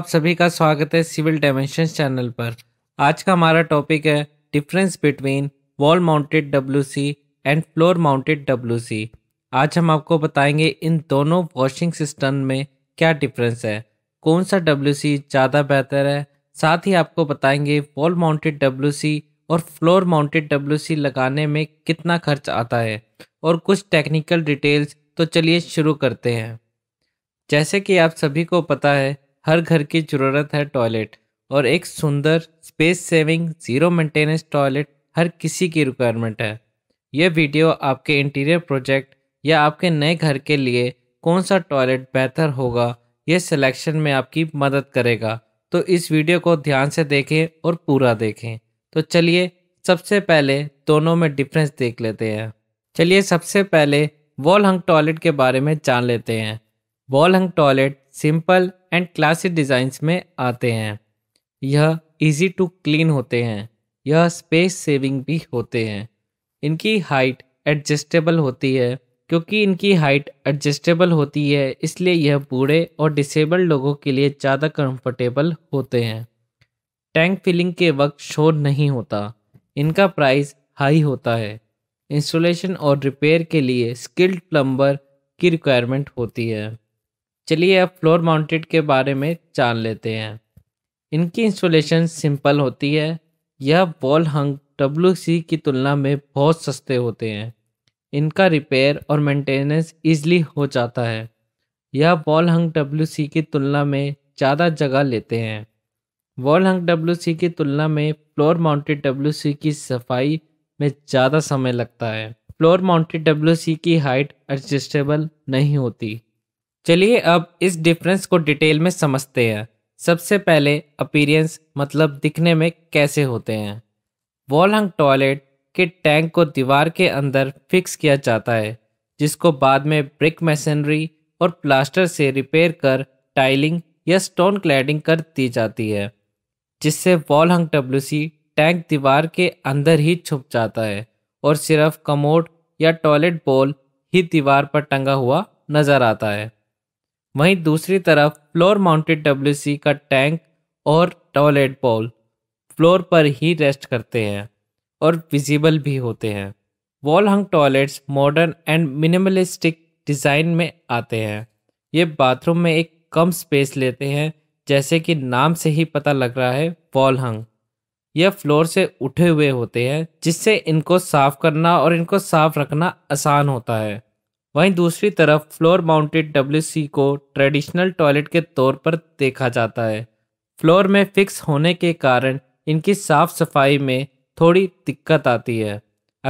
आप सभी का स्वागत है सिविल डायमेंशन चैनल पर आज का हमारा टॉपिक है difference between wall mounted W C and floor mounted W C आज हम आपको बताएंगे इन दोनों वॉशिंग सिस्टम में क्या डिफरेंस है कौन सा डब्ल्यू सी ज़्यादा बेहतर है साथ ही आपको बताएंगे वॉल माउंटेड डब्ल्यू सी और फ्लोर माउंटेड डब्ल्यू सी लगाने में कितना खर्च आता है और कुछ टेक्निकल डिटेल्स तो चलिए शुरू करते हैं जैसे कि आप सभी को पता है हर घर की ज़रूरत है टॉयलेट और एक सुंदर space saving zero maintenance toilet हर किसी की रिक्वायरमेंट है यह वीडियो आपके इंटीरियर प्रोजेक्ट या आपके नए घर के लिए कौन सा टॉयलेट बेहतर होगा यह सिलेक्शन में आपकी मदद करेगा तो इस वीडियो को ध्यान से देखें और पूरा देखें तो चलिए सबसे पहले दोनों में डिफरेंस देख लेते हैं चलिए सबसे पहले वॉल हंग टॉयलेट के बारे में जान लेते हैं wall hung toilet simple and classic designs में आते हैं यह इजी टू क्लीन होते हैं यह स्पेस सेविंग भी होते हैं इनकी हाइट एडजस्टेबल होती है क्योंकि इनकी हाइट एडजस्टेबल होती है इसलिए यह बूढ़े और डिसेबल्ड लोगों के लिए ज़्यादा कंफर्टेबल होते हैं टैंक फिलिंग के वक्त शोर नहीं होता इनका प्राइस हाई होता है इंस्टॉलेशन और रिपेयर के लिए स्किल्ड प्लम्बर की रिक्वायरमेंट होती है चलिए अब फ्लोर माउंटेड के बारे में जान लेते हैं इनकी इंस्टॉलेशन सिंपल होती है यह वॉल हंग डब्ल्यू की तुलना में बहुत सस्ते होते हैं इनका रिपेयर और मेंटेनेंस ईजली हो जाता है यह वॉल हंग डब्ल्यू की तुलना में ज़्यादा जगह लेते हैं वॉल हंग डब्ल्यू की तुलना में फ्लोर माउंटेड डब्ल्यू की सफाई में ज़्यादा समय लगता है फ्लोर माउंटेड डब्ल्यू की हाइट एडजस्टेबल नहीं होती चलिए अब इस डिफरेंस को डिटेल में समझते हैं सबसे पहले अपीरियंस मतलब दिखने में कैसे होते हैं वॉल हंग टॉयलेट के टैंक को दीवार के अंदर फिक्स किया जाता है जिसको बाद में ब्रिक मशीनरी और प्लास्टर से रिपेयर कर टाइलिंग या स्टोन क्लैडिंग कर दी जाती है जिससे वॉल हंग डब्ल्यू टैंक दीवार के अंदर ही छुप जाता है और सिर्फ कमोड या टॉयलेट बोल ही दीवार पर टंगा हुआ नज़र आता है वहीं दूसरी तरफ फ्लोर माउंटेड डब्ल्यू का टैंक और टॉयलेट बॉल फ्लोर पर ही रेस्ट करते हैं और विजिबल भी होते हैं wall hung toilets modern and minimalistic design में आते हैं ये बाथरूम में एक कम स्पेस लेते हैं जैसे कि नाम से ही पता लग रहा है वॉल हंग यह फ्लोर से उठे हुए होते हैं जिससे इनको साफ करना और इनको साफ रखना आसान होता है वहीं दूसरी तरफ फ्लोर माउंटेड डब्ल्यू को ट्रेडिशनल टॉयलेट के तौर पर देखा जाता है फ्लोर में फिक्स होने के कारण इनकी साफ सफाई में थोड़ी दिक्कत आती है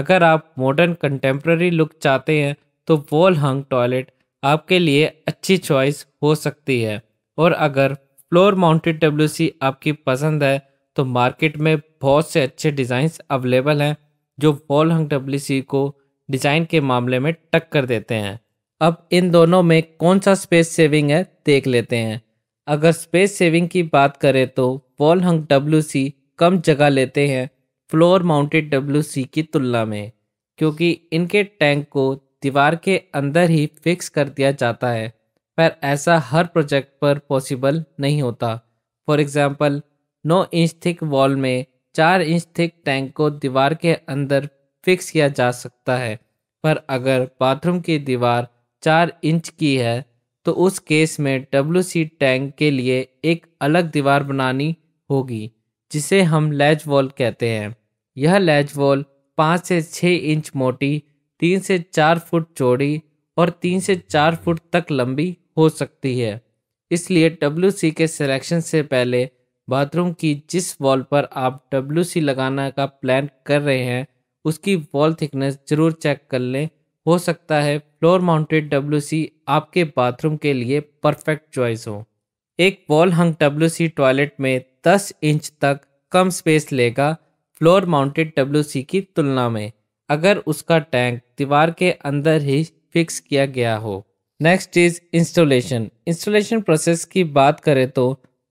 अगर आप मॉडर्न कंटेम्प्रेरी लुक चाहते हैं तो वॉल हंग टॉयलेट आपके लिए अच्छी चॉइस हो सकती है और अगर फ्लोर माउंटेड डब्ल्यू आपकी पसंद है तो मार्केट में बहुत से अच्छे डिज़ाइंस अवेलेबल हैं जो वॉल हंग डब्ल्यू को डिजाइन के मामले में टक्कर देते हैं अब इन दोनों में कौन सा स्पेस सेविंग है देख लेते हैं अगर स्पेस सेविंग की बात करें तो वॉल हंग डब्ल्यू कम जगह लेते हैं फ्लोर माउंटेड डब्ल्यू की तुलना में क्योंकि इनके टैंक को दीवार के अंदर ही फिक्स कर दिया जाता है पर ऐसा हर प्रोजेक्ट पर पॉसिबल नहीं होता फॉर एग्ज़ाम्पल नौ इंच थिक वॉल में चार इंच थिक टैंक को दीवार के अंदर फिक्स किया जा सकता है पर अगर बाथरूम की दीवार चार इंच की है तो उस केस में डब्ल्यू टैंक के लिए एक अलग दीवार बनानी होगी जिसे हम लैज वॉल कहते हैं यह लैज वॉल पाँच से छः इंच मोटी तीन से चार फुट चौड़ी और तीन से चार फुट तक लंबी हो सकती है इसलिए डब्ल्यू सी के सिलेक्शन से पहले बाथरूम की जिस वॉल पर आप डब्ल्यू सी लगाना का प्लान कर रहे हैं उसकी वॉल थिकनेस ज़रूर चेक कर लें हो सकता है फ्लोर माउंटेड डब्ल्यू आपके बाथरूम के लिए परफेक्ट चॉइस हो एक वॉल हंग डब्ल्यू टॉयलेट में 10 इंच तक कम स्पेस लेगा फ्लोर माउंटेड डब्ल्यू की तुलना में अगर उसका टैंक दीवार के अंदर ही फिक्स किया गया हो next is installation installation process की बात करें तो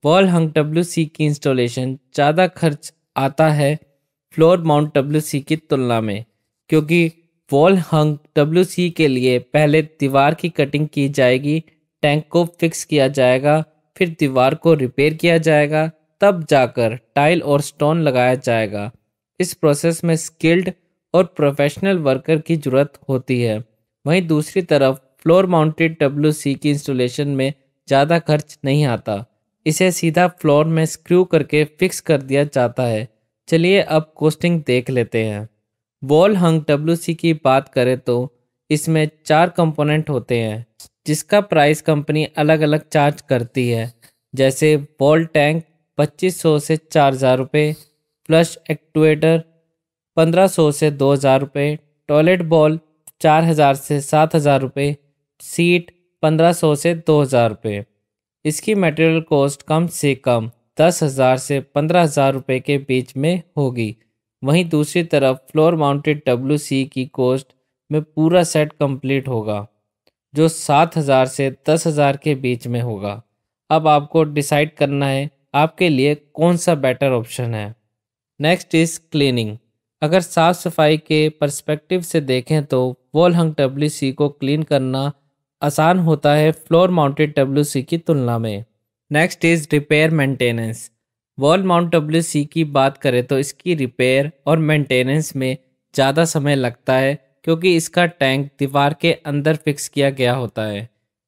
वॉल हंग डब्ल्यू की इंस्टॉलेशन ज़्यादा खर्च आता है फ्लोर माउंट डब्ल्यू की तुलना में क्योंकि वॉल हंग डब्ल्यू के लिए पहले दीवार की कटिंग की जाएगी टैंक को फिक्स किया जाएगा फिर दीवार को रिपेयर किया जाएगा तब जाकर टाइल और स्टोन लगाया जाएगा इस प्रोसेस में स्किल्ड और प्रोफेशनल वर्कर की ज़रूरत होती है वहीं दूसरी तरफ फ्लोर माउंटेड डब्ल्यू की इंस्टॉलेशन में ज़्यादा खर्च नहीं आता इसे सीधा फ्लोर में स्क्रू करके फिक्स कर दिया जाता है चलिए अब कोस्टिंग देख लेते हैं वॉल हंग डब्ल्यू की बात करें तो इसमें चार कंपोनेंट होते हैं जिसका प्राइस कंपनी अलग अलग चार्ज करती है जैसे वॉल टैंक 2500 से चार हज़ार रुपये फ्लश एक्टुएटर 1500 से दो हज़ार रुपये टॉयलेट बॉल चार हज़ार से सात हज़ार रुपये सीट पंद्रह सौ से दो हज़ार रुपये इसकी मटेरियल कॉस्ट कम से कम दस हज़ार से पंद्रह हज़ार रुपये के बीच में होगी वहीं दूसरी तरफ फ्लोर माउंटेड डब्ल्यू सी की कोस्ट में पूरा सेट कंप्लीट होगा जो सात हज़ार से दस हज़ार के बीच में होगा अब आपको डिसाइड करना है आपके लिए कौन सा बेटर ऑप्शन है नेक्स्ट इज़ क्लीनिंग अगर साफ़ सफाई के पर्सपेक्टिव से देखें तो वॉल हंग डब्ल्यू सी को क्लीन करना आसान होता है फ्लोर माउंटेड डब्ल्यू सी की तुलना में next is repair maintenance wall mount W C की बात करें तो इसकी रिपेयर और मेंटेनेंस में ज़्यादा समय लगता है क्योंकि इसका टैंक दीवार के अंदर फिक्स किया गया होता है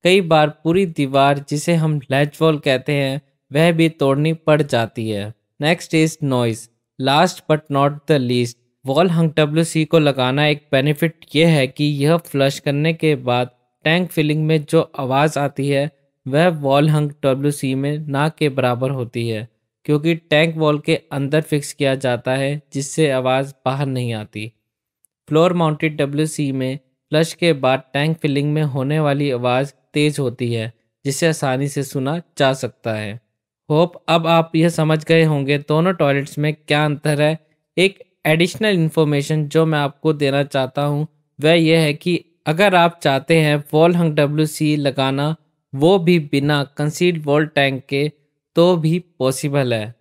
कई बार पूरी दीवार जिसे हम लैच वॉल कहते हैं वह भी तोड़नी पड़ जाती है next is noise last but not the least wall hung W C को लगाना एक बेनिफिट यह है कि यह फ्लश करने के बाद टैंक फिलिंग में जो आवाज़ आती है वह वॉल हंग डब्ल्यू में ना के बराबर होती है क्योंकि टैंक वॉल के अंदर फिक्स किया जाता है जिससे आवाज़ बाहर नहीं आती फ्लोर माउंटेड डब्ल्यू में फ्लश के बाद टैंक फिलिंग में होने वाली आवाज़ तेज़ होती है जिसे आसानी से सुना जा सकता है होप अब आप यह समझ गए होंगे दोनों टॉयलेट्स में क्या अंतर है एक एडिशनल इन्फॉर्मेशन जो मैं आपको देना चाहता हूँ वह यह है कि अगर आप चाहते हैं वॉल हंग डब्ल्यू लगाना वो भी बिना कंसीड वॉल टैंक के तो भी पॉसिबल है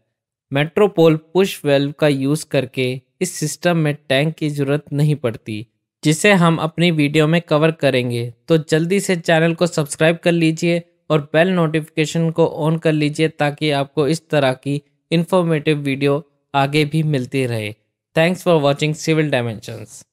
मेट्रोपोल पुश वेल्व का यूज़ करके इस सिस्टम में टैंक की ज़रूरत नहीं पड़ती जिसे हम अपनी वीडियो में कवर करेंगे तो जल्दी से चैनल को सब्सक्राइब कर लीजिए और बेल नोटिफिकेशन को ऑन कर लीजिए ताकि आपको इस तरह की इन्फॉर्मेटिव वीडियो आगे भी मिलती रहे thanks for watching civil dimensions